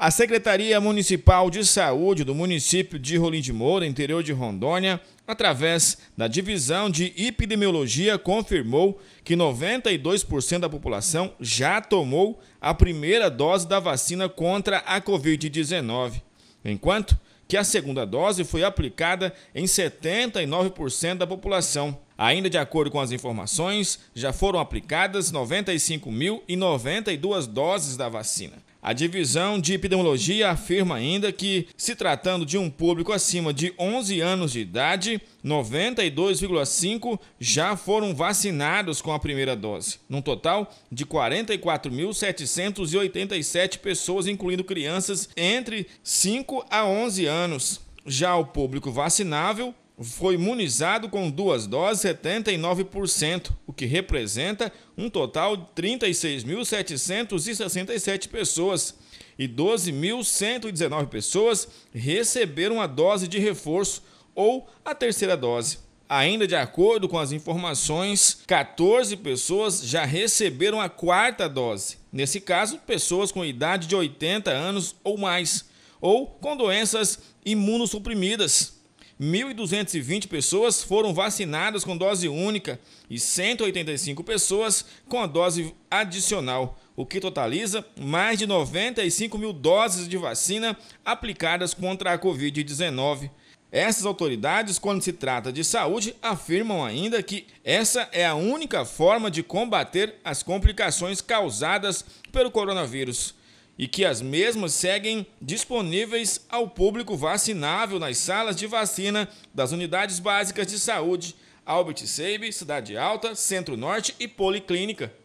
A Secretaria Municipal de Saúde do município de Rolim de Moura, interior de Rondônia, através da divisão de epidemiologia, confirmou que 92% da população já tomou a primeira dose da vacina contra a Covid-19, enquanto que a segunda dose foi aplicada em 79% da população. Ainda de acordo com as informações, já foram aplicadas 95.092 doses da vacina. A divisão de epidemiologia afirma ainda que, se tratando de um público acima de 11 anos de idade, 92,5 já foram vacinados com a primeira dose, num total de 44.787 pessoas, incluindo crianças entre 5 a 11 anos. Já o público vacinável foi imunizado com duas doses 79%, o que representa um total de 36.767 pessoas. E 12.119 pessoas receberam a dose de reforço ou a terceira dose. Ainda de acordo com as informações, 14 pessoas já receberam a quarta dose. Nesse caso, pessoas com idade de 80 anos ou mais, ou com doenças imunossuprimidas. 1.220 pessoas foram vacinadas com dose única e 185 pessoas com a dose adicional, o que totaliza mais de 95 mil doses de vacina aplicadas contra a Covid-19. Essas autoridades, quando se trata de saúde, afirmam ainda que essa é a única forma de combater as complicações causadas pelo coronavírus e que as mesmas seguem disponíveis ao público vacinável nas salas de vacina das unidades básicas de saúde Albert Seib, Cidade Alta, Centro-Norte e Policlínica.